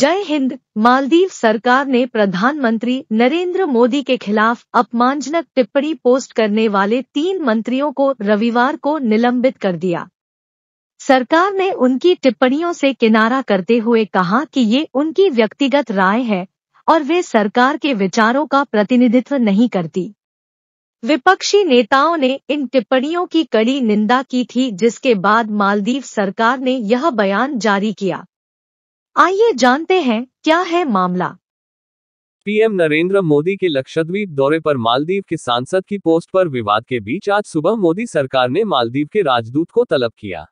जय हिंद मालदीव सरकार ने प्रधानमंत्री नरेंद्र मोदी के खिलाफ अपमानजनक टिप्पणी पोस्ट करने वाले तीन मंत्रियों को रविवार को निलंबित कर दिया सरकार ने उनकी टिप्पणियों से किनारा करते हुए कहा कि ये उनकी व्यक्तिगत राय है और वे सरकार के विचारों का प्रतिनिधित्व नहीं करती विपक्षी नेताओं ने इन टिप्पणियों की कड़ी निंदा की थी जिसके बाद मालदीव सरकार ने यह बयान जारी किया आइए जानते हैं क्या है मामला पीएम नरेंद्र मोदी के लक्षद्वीप दौरे पर मालदीव के सांसद की पोस्ट पर विवाद के बीच आज सुबह मोदी सरकार ने मालदीव के राजदूत को तलब किया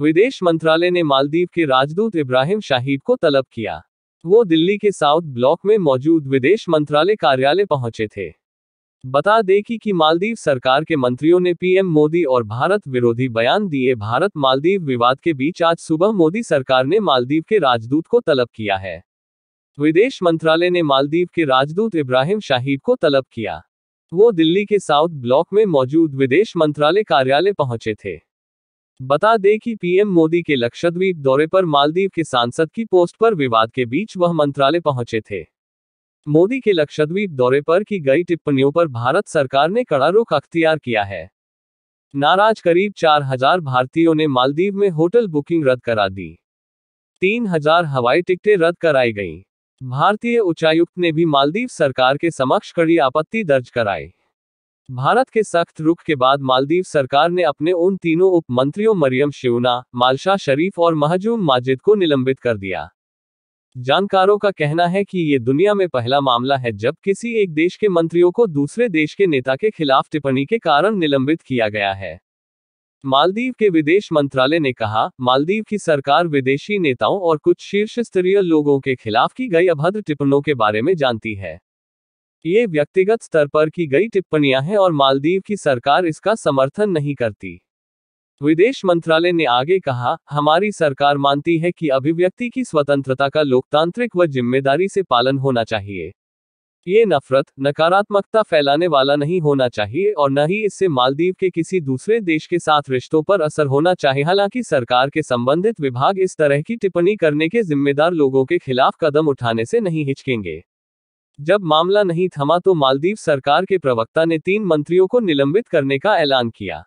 विदेश मंत्रालय ने मालदीव के राजदूत इब्राहिम शाहिद को तलब किया वो दिल्ली के साउथ ब्लॉक में मौजूद विदेश मंत्रालय कार्यालय पहुंचे थे बता दें कि, कि मालदीव सरकार के मंत्रियों ने पीएम मोदी और भारत विरोधी बयान दिए भारत मालदीव विवाद के बीच आज सुबह मोदी सरकार ने मालदीव के राजदूत को तलब किया है विदेश मंत्रालय ने मालदीव के राजदूत इब्राहिम शाहिब को तलब किया वो दिल्ली के साउथ ब्लॉक में मौजूद विदेश मंत्रालय कार्यालय पहुंचे थे बता दें कि पीएम मोदी के लक्षद्वीप दौरे पर मालदीव के सांसद की पोस्ट पर विवाद के बीच वह मंत्रालय पहुंचे थे मोदी के लक्षद्वीप दौरे पर की गई टिप्पणियों पर भारत सरकार ने कड़ा रुख अख्तियार किया है नाराज करीब 4000 भारतीयों ने मालदीव में होटल बुकिंग रद्द करा दी 3000 हवाई टिकटें रद्द कराई गईं। भारतीय उच्चायुक्त ने भी मालदीव सरकार के समक्ष कड़ी आपत्ति दर्ज कराई भारत के सख्त रुख के बाद मालदीव सरकार ने अपने उन तीनों उप मंत्रियों मरियम शिवना मालशाह शरीफ और महजूम माजिद को निलंबित कर दिया जानकारों का कहना है कि ये दुनिया में पहला मामला है जब किसी एक देश के मंत्रियों को दूसरे देश के नेता के खिलाफ टिप्पणी के कारण निलंबित किया गया है मालदीव के विदेश मंत्रालय ने कहा मालदीव की सरकार विदेशी नेताओं और कुछ शीर्ष स्तरीय लोगों के खिलाफ की गई अभद्र टिप्पणों के बारे में जानती है ये व्यक्तिगत स्तर पर की गई टिप्पणियां हैं और मालदीव की सरकार इसका समर्थन नहीं करती विदेश मंत्रालय ने आगे कहा हमारी सरकार मानती है कि अभिव्यक्ति की स्वतंत्रता का लोकतांत्रिक व जिम्मेदारी से पालन होना चाहिए ये नफरत नकारात्मकता फैलाने वाला नहीं होना चाहिए और न ही इससे मालदीव के किसी दूसरे देश के साथ रिश्तों पर असर होना चाहिए हालांकि सरकार के संबंधित विभाग इस तरह की टिप्पणी करने के जिम्मेदार लोगों के खिलाफ कदम उठाने से नहीं हिचकेंगे जब मामला नहीं थमा तो मालदीव सरकार के प्रवक्ता ने तीन मंत्रियों को निलंबित करने का ऐलान किया